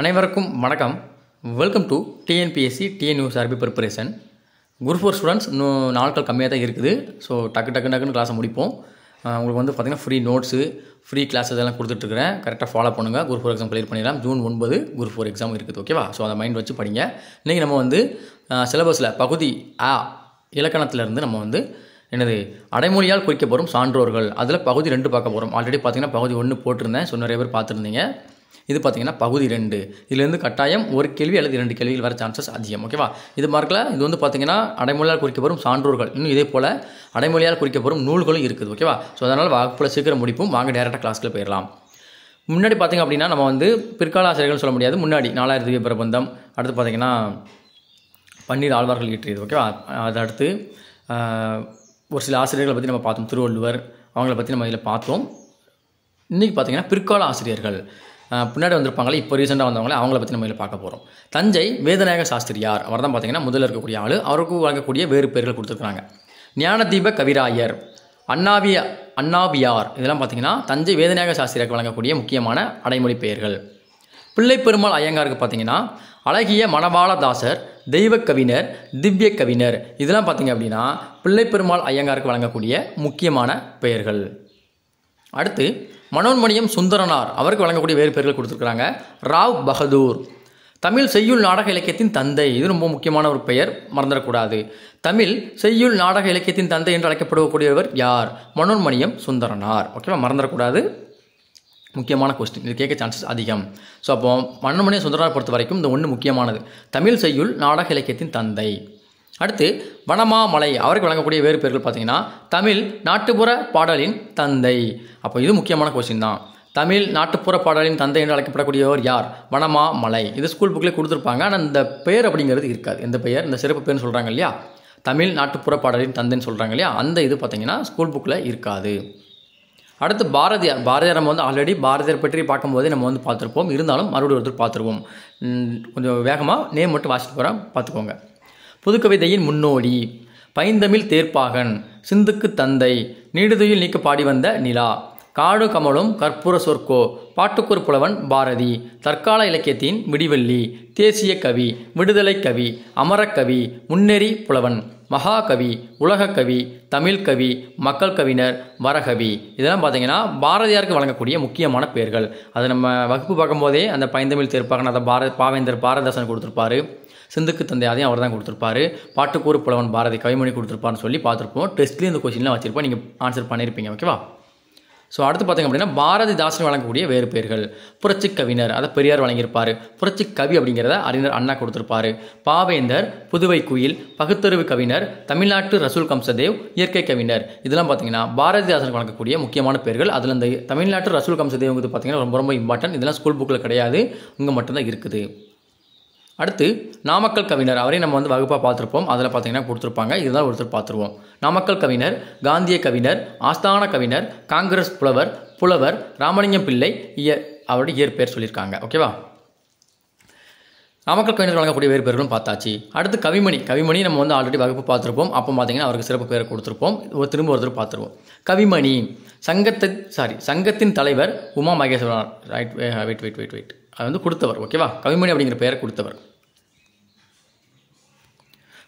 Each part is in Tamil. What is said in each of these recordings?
அனைவருக்கும் வணக்கம் வெல்கம் டு டிஎன்பிஎஸ்சி டிஎன்யூஸ் அரபி ப்ரிப்பரேஷன் குரூப் ஃபோர் ஸ்டூடெண்ட்ஸ் இன்னும் நாட்கள் கம்மியாக தான் இருக்குது ஸோ டக்கு டக்கு டக்குன்னு கிளாஸை முடிப்போம் உங்களுக்கு வந்து பார்த்திங்கன்னா ஃப்ரீ நோட்ஸு ஃப்ரீ கிளாஸ் இதெல்லாம் கொடுத்துட்ருக்கிறேன் கரெக்டாக ஃபாலோ பண்ணுங்கள் குரூப் ஃபோர் எக்ஸாம் கிளியர் பண்ணிடலாம் ஜூன் ஒன்பது குரூப் ஃபோர் எக்ஸாம் இருக்குது ஓகேவா ஸோ அதை மைண்ட் வச்சு படிங்க இன்றைக்கி நம்ம வந்து சிலபஸில் பகுதி ஆ இலக்கணத்திலேருந்து நம்ம வந்து எனது அடைமொழியால் குறிக்கப்படும் சான்றோர்கள் அதில் பகுதி ரெண்டு பார்க்க போகிறோம் ஆல்ரெடி பார்த்திங்கன்னா பகுதி ஒன்று போட்டிருந்தேன் ஸோ நிறைய பேர் பார்த்துருந்தீங்க இது பார்த்திங்கன்னா பகுதி ரெண்டு இதுலேருந்து கட்டாயம் ஒரு கேள்வி அல்லது இரண்டு கேள்விகள் வர சான்சஸ் அதிகம் ஓகேவா இது மார்க்கில் இது வந்து பார்த்திங்கன்னா அடைமொழியால் குறிக்கப்படும் சான்றோர்கள் இன்னும் இதே போல் அடைமொழியால் குறிக்கப்படும் நூல்களும் இருக்குது ஓகேவா ஸோ அதனால் வாக்குப்பில் சீக்கிரம் முடிப்போம் வாங்க டேரெக்டாக கிளாஸ்க்கு போயிடலாம் முன்னாடி பார்த்திங்க அப்படின்னா நம்ம வந்து பிற்கால ஆசிரியர்கள் சொல்ல முடியாது முன்னாடி நாலாயிரத்து திவ்ய பிரபந்தம் அடுத்து பார்த்திங்கன்னா பன்னீர் ஆழ்வார்கள் ஈற்றியது ஓகேவா அதை அடுத்து ஒரு சில ஆசிரியர்களை பற்றி நம்ம பார்த்தோம் திருவள்ளுவர் அவங்கள பற்றி நம்ம இதில் பார்த்தோம் இன்றைக்கி பார்த்திங்கன்னா பிற்கால ஆசிரியர்கள் பின்னாடி வந்திருப்பாங்களே இப்போ ரீசெண்டாக வந்தவங்களே அவங்கள பற்றி நம்ம பார்க்க போகிறோம் தஞ்சை வேதநாயக சாஸ்திரியார் அவர் தான் பார்த்தீங்கன்னா முதல்ல இருக்கக்கூடிய ஆள் அவருக்கு வழங்கக்கூடிய வேறு பெயர்கள் கொடுத்துருக்காங்க ஞானதீப கவிராயர் அண்ணாவிய அண்ணாவியார் இதெல்லாம் பார்த்திங்கன்னா தஞ்சை வேதநாயக சாஸ்திரியாருக்கு வழங்கக்கூடிய முக்கியமான அடைமொழி பெயர்கள் பிள்ளை பெருமாள் ஐயங்காருக்கு பார்த்தீங்கன்னா அழகிய மணபாலதாசர் தெய்வ கவிஞர் திவ்ய கவிஞர் இதெல்லாம் பார்த்திங்க அப்படின்னா பிள்ளை பெருமாள் ஐயங்காருக்கு வழங்கக்கூடிய முக்கியமான பெயர்கள் அடுத்து மனோன்மணியம் சுந்தரனார் அவருக்கு வழங்கக்கூடிய வேறு பெயர்கள் கொடுத்துருக்குறாங்க ராவ் பகதூர் தமிழ் செய்யுள் நாடக இலக்கியத்தின் தந்தை இது ரொம்ப முக்கியமான ஒரு பெயர் மறந்துடக்கூடாது தமிழ் செய்யுள் நாடக இலக்கியத்தின் தந்தை என்று அழைக்கப்படக்கூடியவர் யார் மனோன்மணியம் சுந்தரனார் ஓகேவா மறந்துடக்கூடாது முக்கியமான கொஸ்டின் இது கேட்க சான்சஸ் அதிகம் ஸோ அப்போ மன்னமணிய சுந்தரனார் பொறுத்த வரைக்கும் இந்த ஒன்று முக்கியமானது தமிழ் செய்யுள் நாடக இலக்கியத்தின் தந்தை அடுத்து வனமாமலை அவருக்கு வழங்கக்கூடிய வேறு பேர்கள் பார்த்தீங்கன்னா தமிழ் நாட்டுப்புற பாடலின் தந்தை அப்போ இது முக்கியமான கொஸ்டின் தான் தமிழ் நாட்டுப்புற பாடலின் தந்தை என்று அழைக்கப்படக்கூடியவர் யார் வனமாமலை இது ஸ்கூல் புக்கில் கொடுத்துருப்பாங்க ஆனால் இந்த பெயர் அப்படிங்கிறது இருக்காது எந்த பெயர் இந்த சிறப்பு பேர்னு சொல்கிறாங்க இல்லையா தமிழ் நாட்டுப்புற பாடலின் தந்தைன்னு சொல்கிறாங்க இல்லையா அந்த இது பார்த்திங்கன்னா ஸ்கூல் புக்கில் இருக்காது அடுத்து பாரதியார் பாரதியார் நம்ம வந்து ஆல்ரெடி பாரதியார் பற்றி பார்க்கும்போதே நம்ம வந்து பார்த்துருப்போம் இருந்தாலும் மறுபடியும் ஒருத்தர் பார்த்துருவோம் கொஞ்சம் வேகமாக நேம் மட்டும் வாசிட்டு போகிறேன் பார்த்துக்கோங்க புதுக்கவிதையின் முன்னோடி பைந்தமிழ் தேர்ப்பாகன் சிந்துக்கு தந்தை நீடுதுயில் நீக்க பாடி வந்த நிலா காடு கமலும் கற்பூர சொற்கோ பாட்டுக்கூர் புலவன் பாரதி தற்கால இலக்கியத்தின் விடிவெள்ளி தேசிய கவி விடுதலை கவி அமரக்கவி முன்னேறி புலவன் மகாகவி உலகக்கவி கவி மக்கள் கவிஞர் வரகவி இதெல்லாம் பார்த்தீங்கன்னா பாரதியாருக்கு வழங்கக்கூடிய முக்கியமான பெயர்கள் அதை நம்ம வகுப்பு பார்க்கும்போதே அந்த பைந்தமிழ் தேர்ப்பாக அதை பாரத பாவேந்தர் பாரதாசன் கொடுத்துருப்பாரு சிந்துக்கு தந்தை அதையும் அவர் தான் கொடுத்துருப்பாரு பாட்டுக்கூறு புலவன் பாரதி கவிமணி கொடுத்துருப்பான்னு சொல்லி பார்த்துருப்போம் டெஸ்ட்லேயும் இந்த கொஸ்டின்லாம் வச்சிருப்போம் நீங்கள் ஆன்சர் பண்ணியிருப்பீங்க ஓகேவா ஸோ அடுத்து பார்த்தீங்க அப்படின்னா பாரதிதாசன் வழங்கக்கூடிய வேறு பேர்கள் புரட்சி கவிஞர் அதை பெரியார் வழங்கியிருப்பார் புரட்சி கவி அப்படிங்கிறத அறிஞர் அண்ணா கொடுத்துருப்பார் பாவேந்தர் புதுவை குயில் பகுத்தறிவு கவிஞர் தமிழ்நாட்டு ரசூல் கம்சதேவ் இயற்கை கவிஞர் இதெல்லாம் பார்த்தீங்கன்னா பாரதிதாசன் வழங்கக்கூடிய முக்கியமான பேர்கள் அதில் இந்த தமிழ்நாட்டு ரசூல் வந்து பார்த்தீங்கன்னா ரொம்ப ரொம்ப இம்பார்ட்டன்ட் இதெல்லாம் ஸ்கூல் புக்கில் கிடையாது இங்கே மட்டும்தான் இருக்குது அடுத்து நாமக்கல் கவிஞர் அவரையும் நம்ம வந்து வகுப்பாக பார்த்துருப்போம் அதில் பார்த்தீங்கன்னா கொடுத்துருப்பாங்க இதுதான் ஒருத்தர் பார்த்துருவோம் நாமக்கல் கவிஞர் காந்திய கவிஞர் ஆஸ்தான கவிஞர் காங்கிரஸ் புலவர் புலவர் ராமலிங்கம் பிள்ளை இய அவருடைய இயற்பெயர் சொல்லியிருக்காங்க ஓகேவா நாமக்கல் கவிஞர் வழங்கக்கூடிய வேறு பேர்களும் பார்த்தாச்சு அடுத்து கவிமணி கவிமணி நம்ம வந்து ஆல்ரெடி வகுப்பு பார்த்துருப்போம் அப்போ பார்த்தீங்கன்னா அவருக்கு சிறப்பு பேரை கொடுத்துருப்போம் ஒரு திரும்ப ஒருத்தர் பார்த்துருவோம் கவிமணி சங்கத்தை சாரி சங்கத்தின் தலைவர் Uma Maheswaran right wait wait wait wait அது வந்து கொடுத்தவர் ஓகேவா கவிமணி அப்படிங்கிற பெயரை கொடுத்தவர்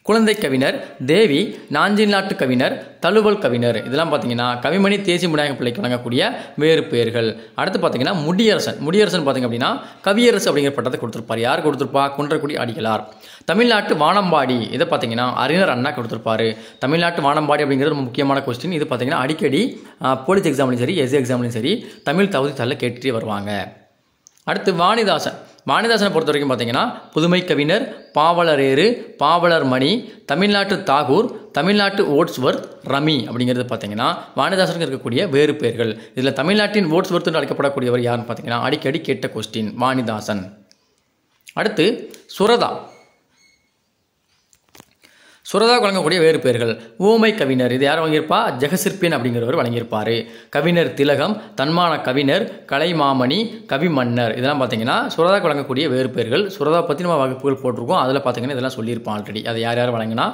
குழந்தை கவிஞர் தேவி நாஞ்சில் நாட்டு கவிஞர் தழுவல் கவிஞர் இதெல்லாம் பார்த்தீங்கன்னா கவிமணி தேசிய முடியாக பிள்ளைக்கு வழங்கக்கூடிய வேறு பெயர்கள் அடுத்து பார்த்தீங்கன்னா முடியரசன் முடியரசன் பார்த்தீங்க அப்படின்னா கவியரசு அப்படிங்கிற பட்டத்தை கொடுத்துருப்பார் யார் கொடுத்துருப்பா குன்றக்குடி அடிகளார் தமிழ்நாட்டு வானம்பாடி இதை பார்த்தீங்கன்னா அறிஞர் அண்ணா கொடுத்துருப்பாரு தமிழ்நாட்டு வானம்பாடி அப்படிங்கிறது ரொம்ப முக்கியமான கொஸ்டின் இது பார்த்தீங்கன்னா அடிக்கடி போலீஸ் எக்ஸாம்லையும் சரி எஸ்சி எக்ஸாம்லையும் சரி தமிழ் தகுதி தள்ள கேட்டுகிட்டே வருவாங்க அடுத்து வாணிதாசன் வாணிதாசனை பொறுத்த வரைக்கும் பார்த்தீங்கன்னா புதுமை கவிஞர் பாவலரேறு பாவலர் மணி தமிழ்நாட்டு தாகூர் தமிழ்நாட்டு ஓட்ஸ்வர்த் ரமி அப்படிங்கிறது பார்த்தீங்கன்னா வாணிதாசனுக்கு இருக்கக்கூடிய வேறு பெயர்கள் இதில் தமிழ்நாட்டின் ஓட்ஸ் என்று அழைக்கப்படக்கூடியவர் யாருன்னு பார்த்தீங்கன்னா அடிக்கடி கேட்ட கொஸ்டின் வாணிதாசன் அடுத்து சுரதா சுரதா வழங்கக்கூடிய வேறு பேர்கள் ஊமை கவிஞர் இது யார் வழங்கியிருப்பா ஜெகசிற்பின் அப்படிங்கிறவர் வழங்கியிருப்பார் கவிஞர் திலகம் தன்மான கவிஞர் கலைமாமணி கவி மன்னர் இதெல்லாம் பார்த்தீங்கன்னா சுரதா வழங்கக்கூடிய வேறு பேர்கள் சுரதா பற்றி நம்ம வகுப்புகள் போட்டிருக்கோம் அதில் பார்த்தீங்கன்னா இதெல்லாம் சொல்லியிருப்பான் ஆல்ரெடி அதை யார் யார் வழங்கினா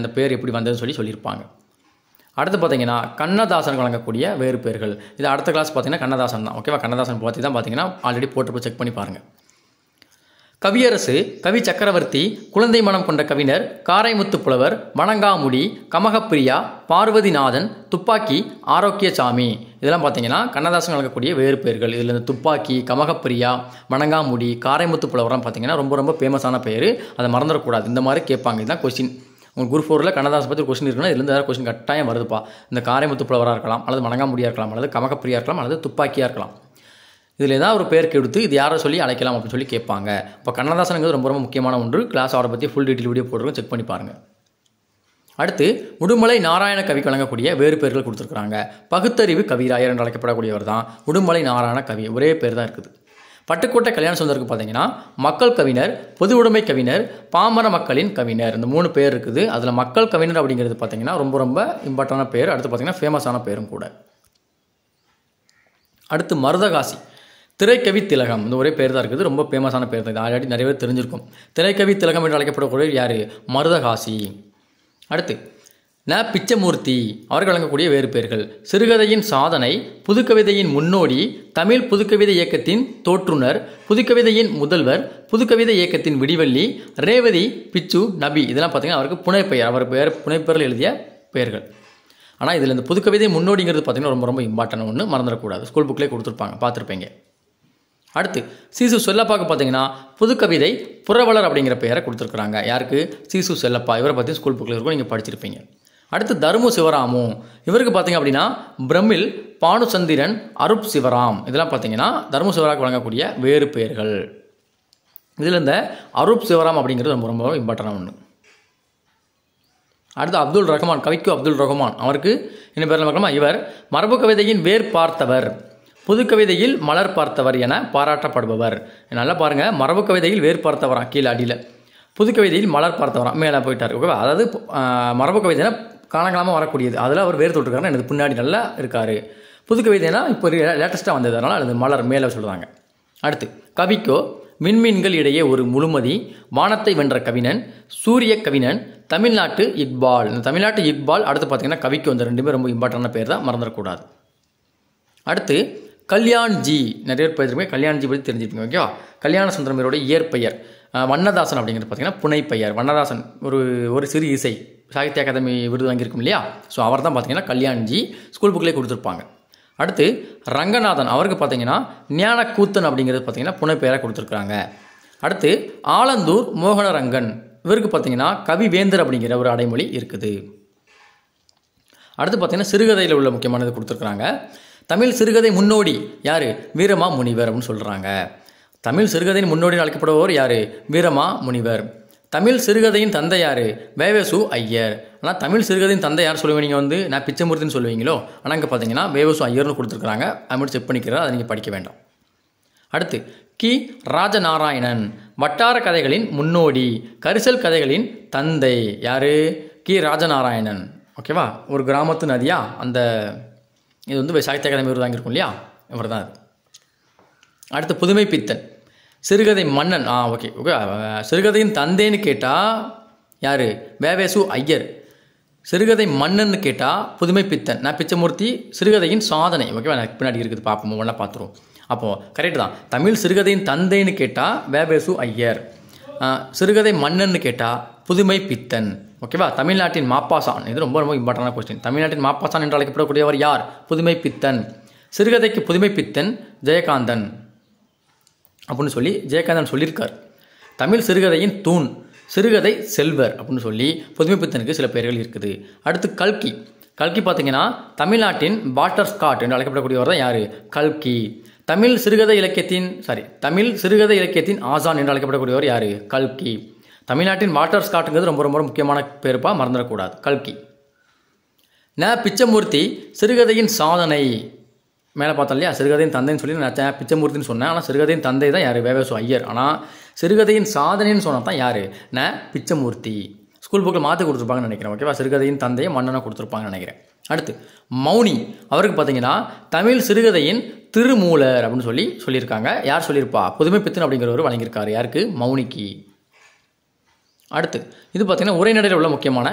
அந்த பேர் எப்படி வந்ததுன்னு சொல்லி சொல்லியிருப்பாங்க அடுத்து பார்த்தீங்கன்னா கண்ணதாசன் வழங்கக்கூடிய வேறு பேர்கள் இது அடுத்த கிளாஸ் பார்த்தீங்கன்னா கண்ணதாசன் தான் ஓகேவா கண்ணதாசன் பற்றி தான் பார்த்தீங்கன்னா ஆல்ரெடி போய் செக் பண்ணி பாருங்கள் கவியரசு கவி சக்கரவர்த்தி குழந்தை மனம் கொண்ட கவிஞர் காரைமுத்து புலவர் மணங்காமுடி கமகப்பிரியா பார்வதிநாதன் துப்பாக்கி ஆரோக்கியசாமி இதெல்லாம் பார்த்தீங்கன்னா கண்ணதாசன் வழங்கக்கூடிய வேறு பெயர்கள் இதில் இந்த துப்பாக்கி கமகப்பிரியா மணங்காமுடி காரைமுத்து புலவரம் பார்த்தீங்கன்னா ரொம்ப ரொம்ப ஃபேமஸான பெயர் அதை மறந்துடக்கூடாது இந்த மாதிரி கேட்பாங்க இதுதான் கொஸ்டின் உங்கள் குரூப் ஃபோரில் கண்ணதாசன் பற்றி கொஸ்டின் இருக்குன்னா இதுலேருந்து வேறு கொஸ்டின் கட்டாயம் வருதுப்பா இந்த காரைமுத்து புலவராக இருக்கலாம் அல்லது மணங்காமுடியாக இருக்கலாம் அல்லது கமகப்பிரியாக இருக்கலாம் அல்லது துப்பாக்கியாக இருக்கலாம் இதில் ஏதாவது ஒரு பேர் கெடுத்து இது யாரை சொல்லி அழைக்கலாம் அப்படின்னு சொல்லி கேட்பாங்க இப்போ கண்ணதாசனுங்கிறது ரொம்ப ரொம்ப முக்கியமான ஒன்று கிளாஸ் அவரை பற்றி ஃபுல் டீட்டெயில் வீடியோ போட்டு செக் பண்ணி பாருங்கள் அடுத்து உடுமலை நாராயண கவிக்கு வழங்கக்கூடிய வேறு பேர்கள் கொடுத்துருக்குறாங்க பகுத்தறிவு கவிராயர் என்று அழைக்கப்படக்கூடியவர் தான் உடுமலை நாராயண கவி ஒரே பேர் தான் இருக்குது பட்டுக்கோட்டை கல்யாண சுந்தருக்கு பார்த்தீங்கன்னா மக்கள் கவிஞர் பொது உடைமை கவிஞர் பாமர மக்களின் கவிஞர் இந்த மூணு பேர் இருக்குது அதில் மக்கள் கவிஞர் அப்படிங்கிறது பார்த்தீங்கன்னா ரொம்ப ரொம்ப இம்பார்ட்டண்டான பேர் அடுத்து பார்த்தீங்கன்னா ஃபேமஸான பேரும் கூட அடுத்து மருதகாசி திரைக்கவி திலகம் இந்த ஒரே பேர் தான் இருக்குது ரொம்ப ஃபேமஸான பேர் தான் இது ஆல்ரெடி நிறைய பேர் தெரிஞ்சிருக்கும் திரைக்கவி திலகம் என்று அழைக்கப்படக்கூடிய யார் மருதகாசி அடுத்து ந பிச்சமூர்த்தி அவர்கள் வழங்கக்கூடிய வேறு பேர்கள் சிறுகதையின் சாதனை புதுக்கவிதையின் முன்னோடி தமிழ் புதுக்கவிதை இயக்கத்தின் தோற்றுனர் புதுக்கவிதையின் முதல்வர் புதுக்கவிதை இயக்கத்தின் விடிவள்ளி ரேவதி பிச்சு நபி இதெல்லாம் பார்த்தீங்கன்னா அவருக்கு புனைப்பெயர் அவர் பெயர் புனைப்பெயரில் எழுதிய பெயர்கள் ஆனால் இதில் இந்த புதுக்கவிதை முன்னோடிங்கிறது பார்த்திங்கன்னா ரொம்ப ரொம்ப இம்பார்ட்டன் ஒன்று மறந்துடக்கூடாது ஸ்கூல் புக்லேயே கொடுத்துருப்பாங்க பார்த்துருப்பீங்க அடுத்து சிசு செல்லப்பாவுக்கு பார்த்தீங்கன்னா புதுக்கவிதை புறவலர் அப்படிங்கிற பெயரை கொடுத்துருக்குறாங்க யாருக்கு சிசு செல்லப்பா இவரை பற்றி ஸ்கூல் புக்கில் இருக்கும் நீங்கள் படிச்சிருப்பீங்க அடுத்து தர்மு சிவராமு இவருக்கு பார்த்தீங்க அப்படின்னா பிரமில் பானுசந்திரன் அருப் சிவராம் இதெல்லாம் பார்த்தீங்கன்னா தர்மு சிவராக்கு வழங்கக்கூடிய வேறு பெயர்கள் இதில் இந்த அருப் சிவராம் அப்படிங்கிறது ரொம்ப ரொம்ப இம்பார்ட்டண்டான ஒன்று அடுத்து அப்துல் ரஹ்மான் கவிக்கு அப்துல் ரஹ்மான் அவருக்கு என்ன பேரில் பார்க்கலாமா இவர் மரபு கவிதையின் வேர் பார்த்தவர் புதுக்கவிதையில் மலர் பார்த்தவர் என பாராட்டப்படுபவர் நல்லா பாருங்கள் மரபு கவிதையில் வேர் பார்த்தவரான் கீழே அடியில் புதுக்கவிதையில் மலர் பார்த்தவரான் மேலே போயிட்டார் ஓகேவா அதாவது மரபு கவிதைனா காணாங்கலாமல் வரக்கூடியது அதில் அவர் வேர் தொட்டுருக்காரு எனக்கு பின்னாடி நல்லா இருக்கார் புதுக்கவிதைனா இப்போ லேட்டஸ்ட்டாக வந்தது அதனால் அது மலர் மேலே சொல்லுவாங்க அடுத்து கவிக்கோ மின்மீன்கள் இடையே ஒரு முழுமதி வானத்தை வென்ற கவினன் சூரிய கவினன் தமிழ்நாட்டு இக்பால் இந்த தமிழ்நாட்டு இக்பால் அடுத்து பார்த்திங்கன்னா கவிக்கு வந்த ரெண்டுமே ரொம்ப இம்பார்ட்டண்டான பேர் தான் மறந்துடக்கூடாது அடுத்து கல்யாண்ஜி நிறைய பேர் பார்த்துருப்பீங்க கல்யாண்ஜி பற்றி தெரிஞ்சிருப்பீங்க ஓகேவா கல்யாண சுந்தரமரோட இயற்பெயர் வண்ணதாசன் அப்படிங்கிறது பார்த்தீங்கன்னா புனைப்பெயர் வண்ணதாசன் ஒரு ஒரு சிறு இசை சாகித்ய அகாதமி விருது வாங்கியிருக்கும் இல்லையா ஸோ அவர் தான் பார்த்தீங்கன்னா கல்யாண்ஜி ஸ்கூல் புக்லேயே கொடுத்துருப்பாங்க அடுத்து ரங்கநாதன் அவருக்கு பார்த்தீங்கன்னா ஞானக்கூத்தன் அப்படிங்கிறது பார்த்தீங்கன்னா புனைப்பெயராக கொடுத்துருக்குறாங்க அடுத்து ஆலந்தூர் மோகனரங்கன் இவருக்கு பார்த்தீங்கன்னா கவிவேந்தர் அப்படிங்கிற ஒரு அடைமொழி இருக்குது அடுத்து பார்த்தீங்கன்னா சிறுகதையில் உள்ள முக்கியமானது கொடுத்துருக்குறாங்க தமிழ் சிறுகதை முன்னோடி யார் வீரமா முனிவர்னு சொல்கிறாங்க தமிழ் சிறுகதையின் முன்னோடி அழைக்கப்படுவோர் யார் வீரமா முனிவர் தமிழ் சிறுகதையின் தந்தை யார் வேவேசு ஐயர் ஆனால் தமிழ் சிறுகதையின் தந்தை யார் சொல்லுவீங்க நீங்கள் வந்து நான் பிச்சைமூர்த்தின்னு சொல்லுவீங்களோ ஆனால் அங்கே பார்த்தீங்கன்னா வேவேசு ஐயர்னு கொடுத்துருக்குறாங்க அது செக் பண்ணிக்கிறார் அதை நீங்கள் படிக்க வேண்டாம் அடுத்து கி ராஜநாராயணன் வட்டார கதைகளின் முன்னோடி கரிசல் கதைகளின் தந்தை யார் கி ராஜநாராயணன் ஓகேவா ஒரு கிராமத்து நதியாக அந்த இது வந்து சாகித்ய அகாதமி விருது வாங்கியிருக்கும் இல்லையா இவர் தான் அது அடுத்து புதுமை பித்தன் சிறுகதை மன்னன் ஆ ஓகே ஓகே சிறுகதையின் தந்தைன்னு கேட்டால் யார் வேவேசு ஐயர் சிறுகதை மன்னன்னு கேட்டால் புதுமை பித்தன் நான் பிச்சமூர்த்தி சிறுகதையின் சாதனை ஓகேவா நான் பின்னாடி இருக்குது பார்ப்போம் ஒன்றா பார்த்துருவோம் அப்போது கரெக்டு தான் தமிழ் சிறுகதையின் தந்தைன்னு கேட்டால் வேபேசு ஐயர் சிறுகதை மன்னன்னு கேட்டால் புதுமை பித்தன் ஓகேவா தமிழ்நாட்டின் மாப்பாசான் இது ரொம்ப ரொம்ப இம்பார்ட்டான கொஸ்டின் தமிழ்நாட்டின் மாப்பாசான் என்று அழைக்கப்படக்கூடியவர் யார் புதுமை பித்தன் சிறுகதைக்கு புதுமை பித்தன் ஜெயகாந்தன் அப்படின்னு சொல்லி ஜெயகாந்தன் சொல்லியிருக்கார் தமிழ் சிறுகதையின் தூண் சிறுகதை செல்வர் அப்படின்னு சொல்லி புதுமை பித்தனுக்கு சில பெயர்கள் இருக்குது அடுத்து கல்கி கல்கி பார்த்தீங்கன்னா தமிழ்நாட்டின் பாட்டர் ஸ்காட் என்று அழைக்கப்படக்கூடியவர் தான் யார் கல்கி தமிழ் சிறுகதை இலக்கியத்தின் சாரி தமிழ் சிறுகதை இலக்கியத்தின் ஆசான் என்று அழைக்கப்படக்கூடியவர் யார் கல்கி தமிழ்நாட்டின் வாட்டர் ஸ்காட்டுங்கிறது ரொம்ப ரொம்ப முக்கியமான பேருப்பாக மறந்துடக்கூடாது கல்கி ந பிச்சமூர்த்தி சிறுகதையின் சாதனை மேலே பார்த்தோம் இல்லையா சிறுகதையின் தந்தைன்னு சொல்லி நான் பிச்சமூர்த்தின்னு சொன்னேன் ஆனால் சிறுகதையின் தந்தை தான் யார் வேவேசு ஐயர் ஆனால் சிறுகதையின் சாதனைன்னு சொன்னால் தான் யார் ந பிச்சமூர்த்தி ஸ்கூல் புக்கில் மாற்றி கொடுத்துருப்பாங்கன்னு நினைக்கிறேன் ஓகேவா சிறுகதையின் தந்தையை மன்னனாக கொடுத்துருப்பாங்கன்னு நினைக்கிறேன் அடுத்து மௌனி அவருக்கு பார்த்தீங்கன்னா தமிழ் சிறுகதையின் திருமூலர் அப்படின்னு சொல்லி சொல்லியிருக்காங்க யார் சொல்லியிருப்பா புதுமை பித்தன் அப்படிங்கிறவர் வழங்கியிருக்காரு யாருக்கு மௌனிக்கு அடுத்து இது பார்த்திங்கன்னா உரைநடையில் உள்ள முக்கியமான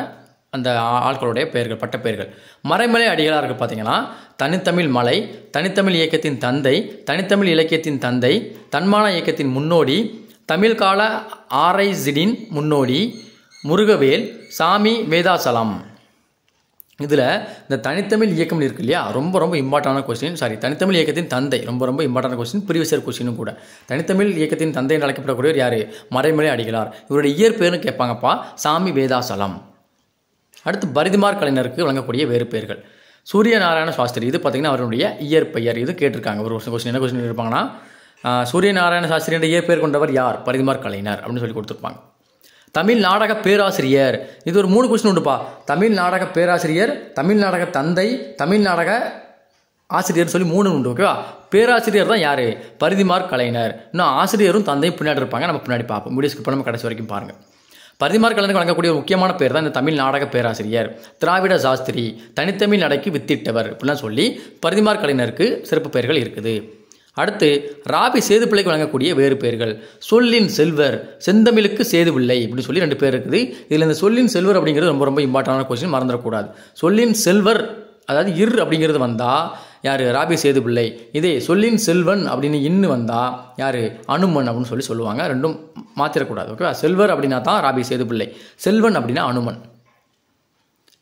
அந்த ஆட்களுடைய பெயர்கள் பட்டப்பெயர்கள் மறைமலை அடிகளாக இருக்குது பார்த்தீங்கன்னா தனித்தமிழ் மலை தனித்தமிழ் இயக்கத்தின் தந்தை தனித்தமிழ் இலக்கியத்தின் தந்தை தன்மான இயக்கத்தின் முன்னோடி தமிழ் கால ஆரைசிடின் முன்னோடி முருகவேல் சாமி வேதாசலம் இதில் இந்த தனித்தமிழ் இயக்கம் இருக்குது இல்லையா ரொம்ப ரொம்ப இம்பார்ட்டான கொஸ்டின் சாரி தனித்தமிழ் இயக்கத்தின் தந்தை ரொம்ப ரொம்ப இம்பார்ட்டான கொஸ்டின் பிரிவிசர் கொஸ்டினும் கூட தனித்தமிழ் இயக்கத்தின் தந்தை என்று அழைக்கப்படக்கூடியவர் யார் மறைமலை அடிகளார் இவருடைய இயற்பெயர்னு கேட்பாங்கப்பா சாமி வேதாசலம் அடுத்து பரிதிமார் கலைஞருக்கு வழங்கக்கூடிய வேறு பெயர்கள் சூரிய நாராயண சாஸ்திரி இது பார்த்திங்கன்னா அவருடைய இயற்பெயர் இது கேட்டிருக்காங்க ஒரு கொஸ்டின் என்ன கொஸ்டின் இருப்பாங்கன்னா சூரிய நாராயண சாஸ்திரி என்ற இயற்பெயர் கொண்டவர் யார் பரிதிமார் கலைஞர் அப்படின்னு சொல்லி கொடுத்துருப்பாங்க தமிழ் நாடக பேராசிரியர் இது ஒரு மூணு கொஸ்டின் உண்டுப்பா தமிழ் நாடக பேராசிரியர் தமிழ் நாடக தந்தை தமிழ் நாடக ஆசிரியர்னு சொல்லி மூணு உண்டு ஓகேவா பேராசிரியர் தான் யார் பரிதிமார் கலைஞர் இன்னும் ஆசிரியரும் தந்தையும் பின்னாடி இருப்பாங்க நம்ம பின்னாடி பார்ப்போம் வீடியோ நம்ம கடைசி வரைக்கும் பாருங்கள் பரிதிமார் கலைஞர் வழங்கக்கூடிய முக்கியமான பேர் தான் இந்த தமிழ் நாடக பேராசிரியர் திராவிட சாஸ்திரி தனித்தமிழ் நடக்கி வித்திட்டவர் இப்படிலாம் சொல்லி பரிதிமார் கலைஞருக்கு சிறப்பு பெயர்கள் இருக்குது அடுத்து ராபி சேது பிள்ளைக்கு வழங்கக்கூடிய வேறு பெயர்கள் சொல்லின் செல்வர் செந்தமிழுக்கு சேது பிள்ளை இப்படி சொல்லி ரெண்டு பேர் இருக்குது இதில் இந்த சொல்லின் செல்வர் அப்படிங்கிறது ரொம்ப ரொம்ப இம்பார்ட்டண்டான கொஸ்டின் மறந்துடக்கூடாது சொல்லின் செல்வர் அதாவது இர் அப்படிங்கிறது வந்தால் யார் ராபி சேது பிள்ளை இதே சொல்லின் செல்வன் அப்படின்னு இன்னு வந்தால் யார் அனுமன் அப்படின்னு சொல்லி சொல்லுவாங்க ரெண்டும் மாற்றிடக்கூடாது ஓகேவா செல்வர் அப்படின்னா தான் ராபி சேது பிள்ளை செல்வன் அப்படின்னா அனுமன்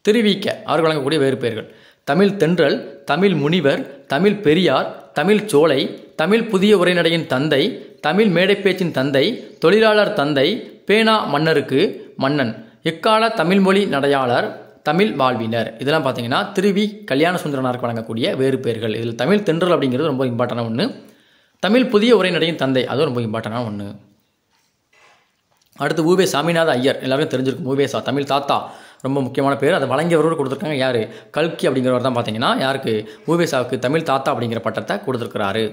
திருவிக்க அவர் வழங்கக்கூடிய வேறு பெயர்கள் தமிழ் தென்றல் தமிழ் முனிவர் தமிழ் பெரியார் தமிழ் சோலை தமிழ் புதிய உரைநடையின் தந்தை தமிழ் மேடைப்பேச்சின் தந்தை தொழிலாளர் தந்தை பேனா மன்னருக்கு மன்னன் இக்கால தமிழ்மொழி நடையாளர் தமிழ் வாழ்வினர் இதெல்லாம் பார்த்தீங்கன்னா திருவி கல்யாண சுந்தரனாருக்கு வழங்கக்கூடிய வேறு பெயர்கள் இதில் தமிழ் தென்றல் அப்படிங்கிறது ரொம்ப இம்பார்ட்டண்டான ஒன்று தமிழ் புதிய உரைநடையின் தந்தை அதுவும் ரொம்ப இம்பார்ட்டண்டான ஒன்று அடுத்து ஊவே சாமிநாத ஐயர் எல்லாருமே தெரிஞ்சிருக்கும் ஊவே சா தமிழ் தாத்தா ரொம்ப முக்கியமான பேர் அதை வழங்கியவரோடு கொடுத்துருக்காங்க யார் கல்கி அப்படிங்கிறவர் தான் பார்த்தீங்கன்னா யாருக்கு ஊவேசாவுக்கு தமிழ் தாத்தா அப்படிங்கிற பட்டத்தை கொடுத்துருக்கிறாரு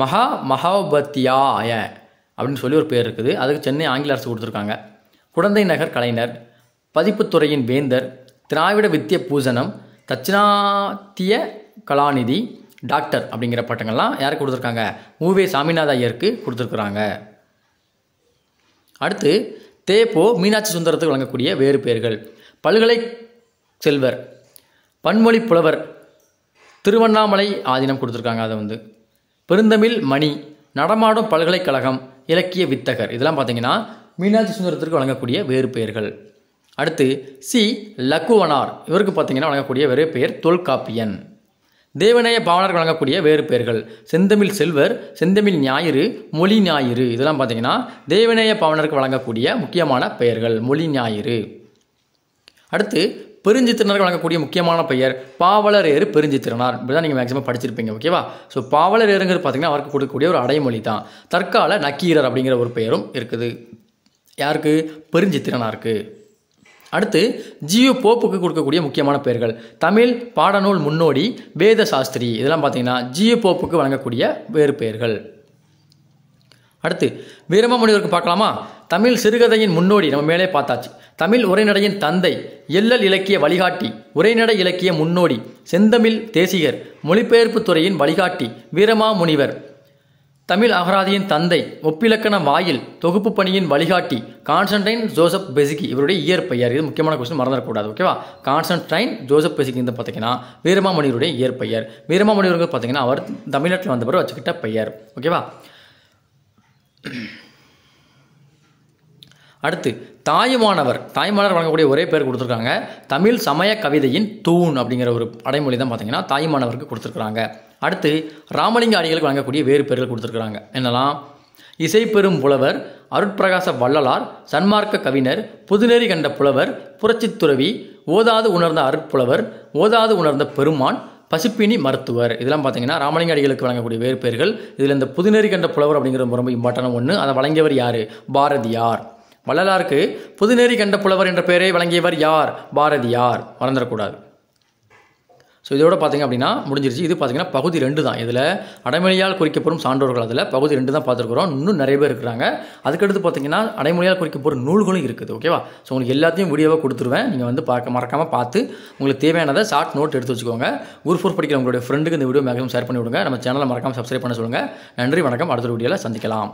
மகா மகாபத்தியாய அப்படின்னு சொல்லி ஒரு பேர் இருக்குது அதுக்கு சென்னை ஆங்கில அரசு கொடுத்துருக்காங்க குழந்தை நகர் கலைஞர் பதிப்புத்துறையின் வேந்தர் திராவிட வித்திய பூசணம் தட்சிணாத்திய கலாநிதி டாக்டர் அப்படிங்கிற பட்டங்கள்லாம் யாருக்கு கொடுத்துருக்காங்க மூவே சாமிநாத ஐயருக்கு கொடுத்துருக்குறாங்க அடுத்து தேப்போ மீனாட்சி சுந்தரத்துக்கு வழங்கக்கூடிய வேறு பெயர்கள் பல்கலை செல்வர் பன்மொழி புலவர் திருவண்ணாமலை ஆதீனம் கொடுத்துருக்காங்க அதை வந்து பெருந்தமிழ் மணி நடமாடும் பல்கலைக்கழகம் இலக்கிய வித்தகர் இதெல்லாம் பார்த்தீங்கன்னா மீனாட்சி சுந்தரத்திற்கு வழங்கக்கூடிய வேறு பெயர்கள் அடுத்து சி லக்குவனார் இவருக்கு பார்த்தீங்கன்னா வழங்கக்கூடிய வேறு பெயர் தொல்காப்பியன் தேவநேய பாவலர் வழங்கக்கூடிய வேறு பெயர்கள் செந்தமிழ் செல்வர் செந்தமிழ் ஞாயிறு மொழி ஞாயிறு இதெல்லாம் பார்த்தீங்கன்னா தேவநேய பாவலருக்கு வழங்கக்கூடிய முக்கியமான பெயர்கள் மொழி ஞாயிறு அடுத்து பெருஞ்சித்திரனாருக்கு வழங்கக்கூடிய முக்கியமான பெயர் ஏறு பெருஞ்சித்திரனார் திறனார் தான் நீங்கள் மேக்ஸிமம் படிச்சிருப்பீங்க ஓகேவா ஸோ ஏறுங்கிறது பார்த்தீங்கன்னா அவருக்கு கொடுக்கக்கூடிய ஒரு அடைமொழி தான் தற்கால நக்கீரர் அப்படிங்கிற ஒரு பெயரும் இருக்குது யாருக்கு பெருஞ்சித்திரனாருக்கு அடுத்து ஜியு போப்புக்கு கொடுக்கக்கூடிய முக்கியமான பெயர்கள் தமிழ் பாடநூல் முன்னோடி வேத சாஸ்திரி இதெல்லாம் பார்த்தீங்கன்னா ஜியு போப்புக்கு வழங்கக்கூடிய வேறு பெயர்கள் அடுத்து வீரமாமுனிவருக்கு பார்க்கலாமா தமிழ் சிறுகதையின் முன்னோடி நம்ம மேலே பார்த்தாச்சு தமிழ் உரைநடையின் தந்தை எல்லல் இலக்கிய வழிகாட்டி உரைநடை இலக்கிய முன்னோடி செந்தமிழ் தேசிகர் மொழிபெயர்ப்பு துறையின் வழிகாட்டி வீரமாமுனிவர் தமிழ் அகராதியின் தந்தை ஒப்பிலக்கண வாயில் தொகுப்பு பணியின் வழிகாட்டி கான்ஸ்டன்டைன் ஜோசப் பெசிகி இவருடைய இயற்பெயர் இது முக்கியமான கொஸ்டின் மறந்துடக்கூடாது ஓகேவா கான்ஸ்டன்டைன் ஜோசப் பெசிகி இந்த பார்த்தீங்கன்னா வீரமாமணியருடைய இயற்பெயர் வீரமாமணியர்கள் பார்த்தீங்கன்னா அவர் தமிழ்நாட்டில் வந்த வச்சுக்கிட்ட பெயர் ஓகேவா அடுத்து தாயுமானவர் தாய்மானவர் வழங்கக்கூடிய ஒரே பேர் கொடுத்துருக்காங்க தமிழ் சமய கவிதையின் தூண் அப்படிங்கிற ஒரு அடைமொழி தான் பார்த்தீங்கன்னா தாய்மானவருக்கு கொடுத்துருக்குறாங்க அடுத்து ராமலிங்க அடிகளுக்கு வழங்கக்கூடிய வேறு பெயர்கள் கொடுத்துருக்குறாங்க என்னெல்லாம் பெறும் புலவர் அருட்பிரகாச வள்ளலார் சன்மார்க்க கவிஞர் புதுநெறி கண்ட புலவர் புரட்சித்துறவி ஓதாது உணர்ந்த அருட்புலவர் ஓதாது உணர்ந்த பெருமான் பசிப்பினி மருத்துவர் இதெல்லாம் பார்த்தீங்கன்னா ராமலிங்க அடிகளுக்கு வழங்கக்கூடிய வேறு பெயர்கள் இதில் இந்த புதுநெறி கண்ட புலவர் அப்படிங்கிற ரொம்ப இம்பார்ட்டான ஒன்று அதை வழங்கியவர் யார் பாரதியார் வள்ளலாருக்கு புதுநெறி கண்ட புலவர் என்ற பெயரை வழங்கியவர் யார் பாரதியார் மறந்துடக்கூடாது ஸோ இதோட பார்த்திங்க அப்படின்னா முடிஞ்சிருச்சு இது பார்த்திங்கன்னா பகுதி ரெண்டு தான் இதில் அடைமொழியால் குறிக்கப்படும் சான்றோர்கள் அதில் பகுதி ரெண்டு தான் பார்த்துருக்குறோம் இன்னும் நிறைய பேர் இருக்கிறாங்க அதுக்கடுத்து பார்த்திங்கன்னா அடைமொழியால் குறிக்கப்படும் நூல்களும் இருக்குது ஓகேவா ஸோ உங்களுக்கு எல்லாத்தையும் வீடியோவாக கொடுத்துருவேன் நீங்கள் வந்து பார்க்க மறக்காமல் பார்த்து உங்களுக்கு தேவையானதை ஷார்ட் நோட் எடுத்து வச்சுக்கோங்க ஊர் ஃபோர் படிக்கிற உங்களுடைய ஃப்ரெண்டுக்கு இந்த வீடியோ மேக்ஸிமம் ஷேர் பண்ணி விடுங்க நம்ம சேனலை மறக்காமல் சப்ஸ்கிரைப் பண்ண சொல்லுங்கள் நன்றி வணக்கம் அடுத்த வீடியோவில் சந்திக்கலாம்